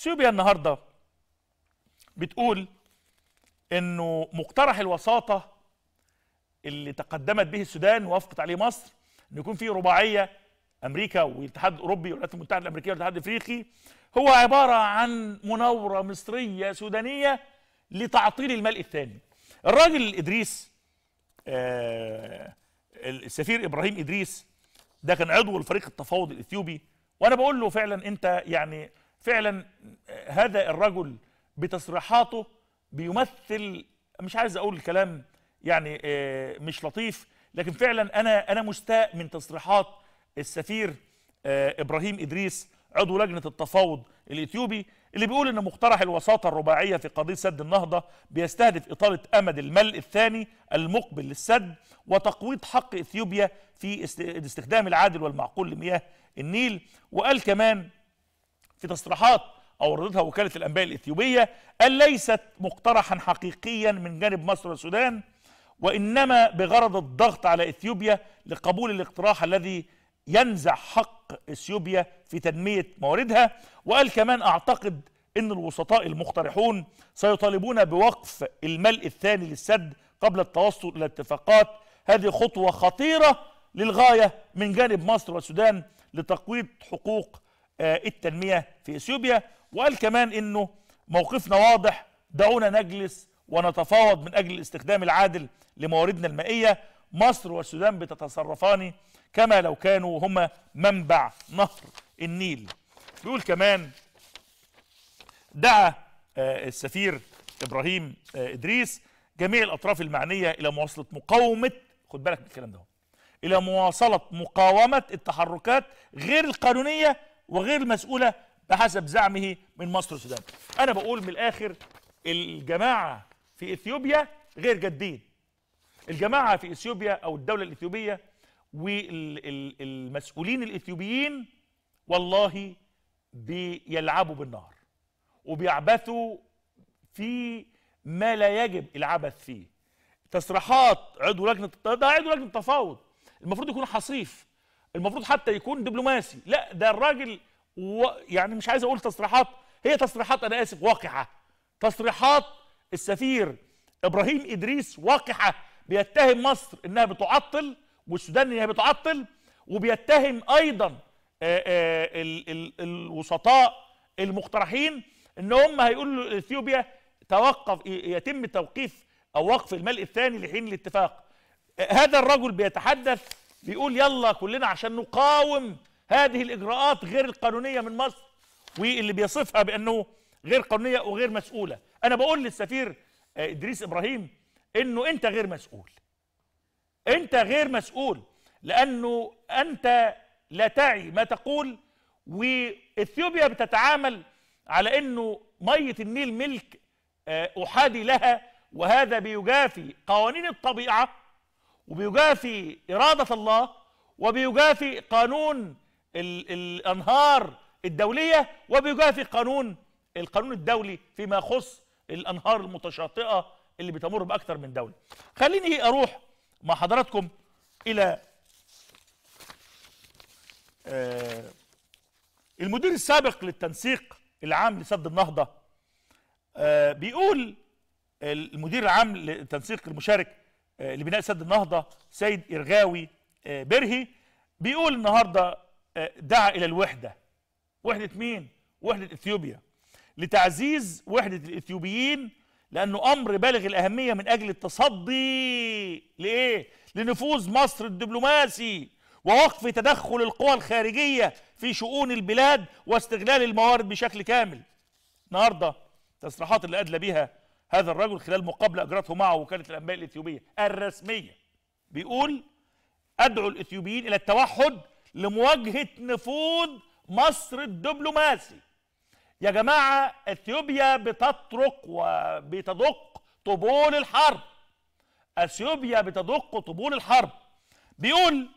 اثيوبيا النهارده بتقول انه مقترح الوساطه اللي تقدمت به السودان ووافقت عليه مصر انه يكون في رباعيه امريكا والاتحاد الاوروبي والولايات المتحده الامريكيه والاتحاد الافريقي هو عباره عن مناوره مصريه سودانيه لتعطيل الملء الثاني. الراجل ادريس آه السفير ابراهيم ادريس ده كان عضو الفريق التفاوض الاثيوبي وانا بقول له فعلا انت يعني فعلا هذا الرجل بتصريحاته بيمثل مش عايز اقول الكلام يعني آه، مش لطيف لكن فعلا انا انا مستاء من تصريحات السفير آه، ابراهيم ادريس عضو لجنه التفاوض الاثيوبي اللي بيقول ان مقترح الوساطه الرباعيه في قضيه سد النهضه بيستهدف اطاله امد الملء الثاني المقبل للسد وتقويض حق اثيوبيا في الاستخدام العادل والمعقول لمياه النيل وقال كمان في تصريحات أوردتها وكالة الأنباء الإثيوبية قال ليست مقترحا حقيقيا من جانب مصر والسودان وإنما بغرض الضغط على إثيوبيا لقبول الاقتراح الذي ينزع حق إثيوبيا في تنمية مواردها وقال كمان أعتقد أن الوسطاء المقترحون سيطالبون بوقف الملء الثاني للسد قبل التوصل إلى اتفاقات هذه خطوة خطيرة للغاية من جانب مصر والسودان لتقويض حقوق آه، التنمية في إثيوبيا وقال كمان أنه موقفنا واضح دعونا نجلس ونتفاوض من أجل الاستخدام العادل لمواردنا المائية مصر والسودان بتتصرفان كما لو كانوا هما منبع نهر النيل بيقول كمان دعا آه، السفير إبراهيم آه، إدريس جميع الأطراف المعنية إلى مواصلة مقاومة خد بالك من الكلام ده إلى مواصلة مقاومة التحركات غير القانونية وغير مسؤولة بحسب زعمه من مصر والسودان أنا بقول من الآخر الجماعة في إثيوبيا غير جادين الجماعة في إثيوبيا أو الدولة الإثيوبية والمسؤولين الإثيوبيين والله بيلعبوا بالنار وبيعبثوا في ما لا يجب العبث فيه تصريحات عضو لجنه ده عضو لجنه التفاوض المفروض يكون حصيف المفروض حتى يكون دبلوماسي لا ده الراجل و... يعني مش عايز اقول تصريحات هي تصريحات انا اسف واقعه تصريحات السفير ابراهيم ادريس واقعه بيتهم مصر انها بتعطل والسودان انها بتعطل وبيتهم ايضا ال... ال... الوسطاء المقترحين ان هم هيقولوا لاثيوبيا توقف يتم توقيف او وقف الملء الثاني لحين الاتفاق هذا الرجل بيتحدث بيقول يلا كلنا عشان نقاوم هذه الاجراءات غير القانونيه من مصر واللي بيصفها بانه غير قانونيه وغير مسؤوله انا بقول للسفير آه، ادريس ابراهيم انه انت غير مسؤول انت غير مسؤول لانه انت لا تعي ما تقول واثيوبيا بتتعامل على انه ميه النيل ملك آه، احادي لها وهذا بيجافي قوانين الطبيعه وبيجافي إرادة الله وبيجافي قانون ال الأنهار الدولية وبيجافي قانون القانون الدولي فيما يخص الأنهار المتشاطئة اللي بتمر بأكثر من دولة خليني أروح مع حضراتكم إلى آه، المدير السابق للتنسيق العام لسد النهضة آه، بيقول المدير العام للتنسيق المشارك آه، لبناء سد النهضه سيد ارغاوي آه، برهي بيقول النهارده آه، دعا الى الوحده وحده مين وحده اثيوبيا لتعزيز وحده الاثيوبيين لانه امر بالغ الاهميه من اجل التصدي لايه لنفوذ مصر الدبلوماسي ووقف تدخل القوى الخارجيه في شؤون البلاد واستغلال الموارد بشكل كامل النهارده التصريحات اللي ادلى بيها هذا الرجل خلال مقابلة أجرته معه وكالة الأنباء الإثيوبية الرسمية بيقول أدعو الإثيوبيين إلى التوحد لمواجهة نفوذ مصر الدبلوماسي يا جماعة إثيوبيا بتطرق وبتدق طبول الحرب أثيوبيا بتدق طبول الحرب بيقول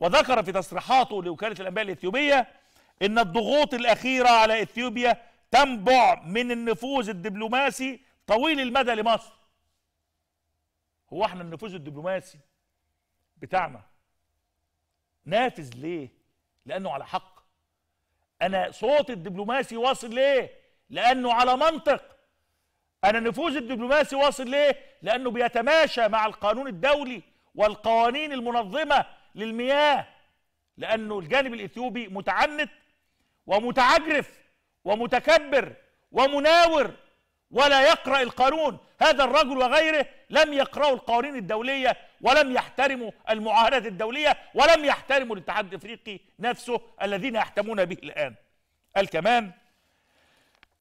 وذكر في تصريحاته لوكالة الأنباء الإثيوبية إن الضغوط الأخيرة على إثيوبيا تنبع من النفوذ الدبلوماسي طويل المدى لمصر هو احنا النفوذ الدبلوماسي بتاعنا نافذ ليه لانه على حق انا صوت الدبلوماسي واصل ليه لانه على منطق انا النفوذ الدبلوماسي واصل ليه لانه بيتماشى مع القانون الدولي والقوانين المنظمه للمياه لانه الجانب الاثيوبي متعنت ومتعجرف ومتكبر ومناور ولا يقرأ القانون هذا الرجل وغيره لم يقرأوا القوانين الدولية ولم يحترموا المعاهدات الدولية ولم يحترموا الاتحاد الافريقي نفسه الذين يحتمون به الآن قال كمان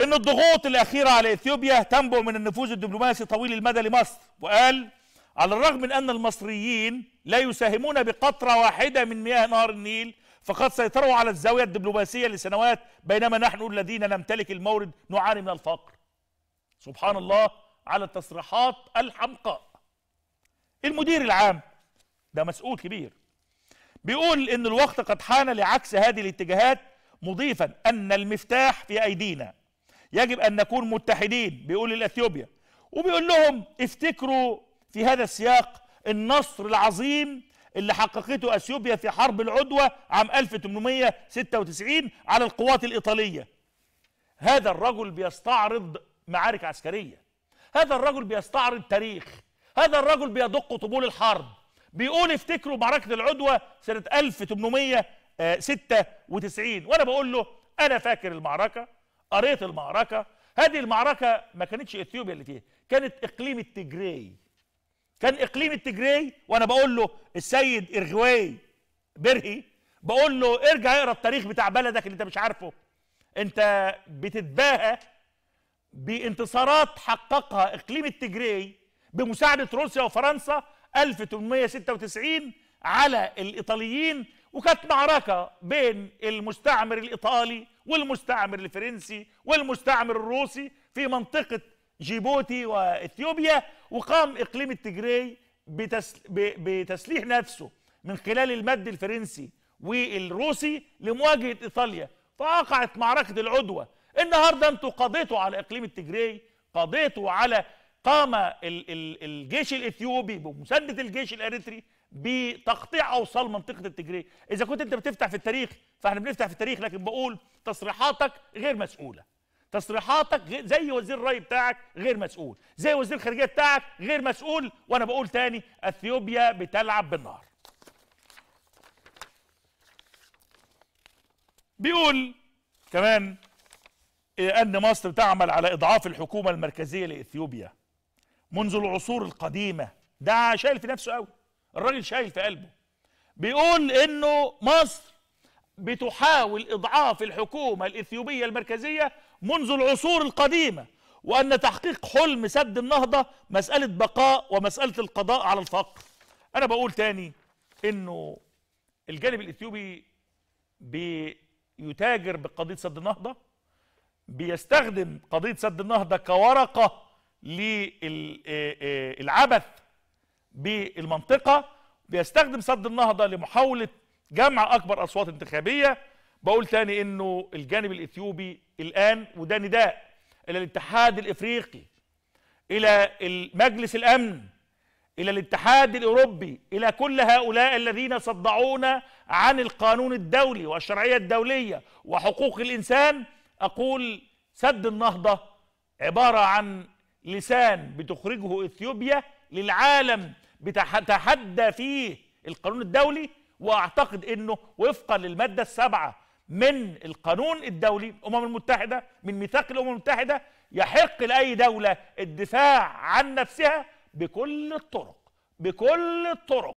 ان الضغوط الأخيرة على إثيوبيا تنبع من النفوذ الدبلوماسي طويل المدى لمصر وقال على الرغم من أن المصريين لا يساهمون بقطرة واحدة من مياه نهر النيل فقد سيطروا على الزاوية الدبلوماسية لسنوات بينما نحن الذين نمتلك المورد نعاني من الفقر سبحان الله على التصريحات الحمقاء المدير العام ده مسؤول كبير بيقول ان الوقت قد حان لعكس هذه الاتجاهات مضيفا ان المفتاح في ايدينا يجب ان نكون متحدين بيقول لاثيوبيا وبيقول لهم افتكروا في هذا السياق النصر العظيم اللي حققته اثيوبيا في حرب العدوى عام 1896 على القوات الايطاليه هذا الرجل بيستعرض معارك عسكرية هذا الرجل بيستعرض تاريخ هذا الرجل بيدق طبول الحرب بيقول افتكروا معركة العدوه سنة 1896 وانا بقول له انا فاكر المعركة قريت المعركة هذه المعركة ما كانتش اثيوبيا اللي فيها كانت اقليم التجري كان اقليم التجري وانا بقول له السيد ارغواي برهي بقول له ارجع اقرا التاريخ بتاع بلدك اللي انت مش عارفه انت بتتباهى بانتصارات حققها اقليم التجري بمساعده روسيا وفرنسا 1896 على الايطاليين وكانت معركه بين المستعمر الايطالي والمستعمر الفرنسي والمستعمر الروسي في منطقه جيبوتي واثيوبيا وقام اقليم التجري بتسليح نفسه من خلال المد الفرنسي والروسي لمواجهه ايطاليا فوقعت معركه العدوه النهارده انتوا قضيتوا على اقليم التجري قضيتوا على قام الجيش الاثيوبي بمسدد الجيش الاريتري بتقطيع اوصال منطقه التجري اذا كنت انت بتفتح في التاريخ فاحنا بنفتح في التاريخ لكن بقول تصريحاتك غير مسؤوله تصريحاتك زي وزير الري بتاعك غير مسؤول زي وزير الخارجيه بتاعك غير مسؤول وانا بقول تاني اثيوبيا بتلعب بالنار بيقول كمان إيه، أن مصر تعمل على إضعاف الحكومة المركزية لإثيوبيا منذ العصور القديمة ده شايل في نفسه قوي الراجل شايل في قلبه بيقول إنه مصر بتحاول إضعاف الحكومة الإثيوبية المركزية منذ العصور القديمة وأن تحقيق حلم سد النهضة مسألة بقاء ومسألة القضاء على الفقر أنا بقول تاني إنه الجانب الإثيوبي بيتاجر بقضية سد النهضة بيستخدم قضية سد النهضة كورقة للعبث بالمنطقة بيستخدم سد النهضة لمحاولة جمع أكبر أصوات انتخابية بقول تاني إنه الجانب الإثيوبي الآن وده نداء إلى الاتحاد الإفريقي إلى مجلس الأمن إلى الاتحاد الأوروبي إلى كل هؤلاء الذين صدعونا عن القانون الدولي والشرعية الدولية وحقوق الإنسان أقول سد النهضة عبارة عن لسان بتخرجه إثيوبيا للعالم بتحدى فيه القانون الدولي وأعتقد أنه وفقا للمادة السابعة من القانون الدولي الأمم المتحدة من ميثاق الأمم المتحدة يحق لأي دولة الدفاع عن نفسها بكل الطرق بكل الطرق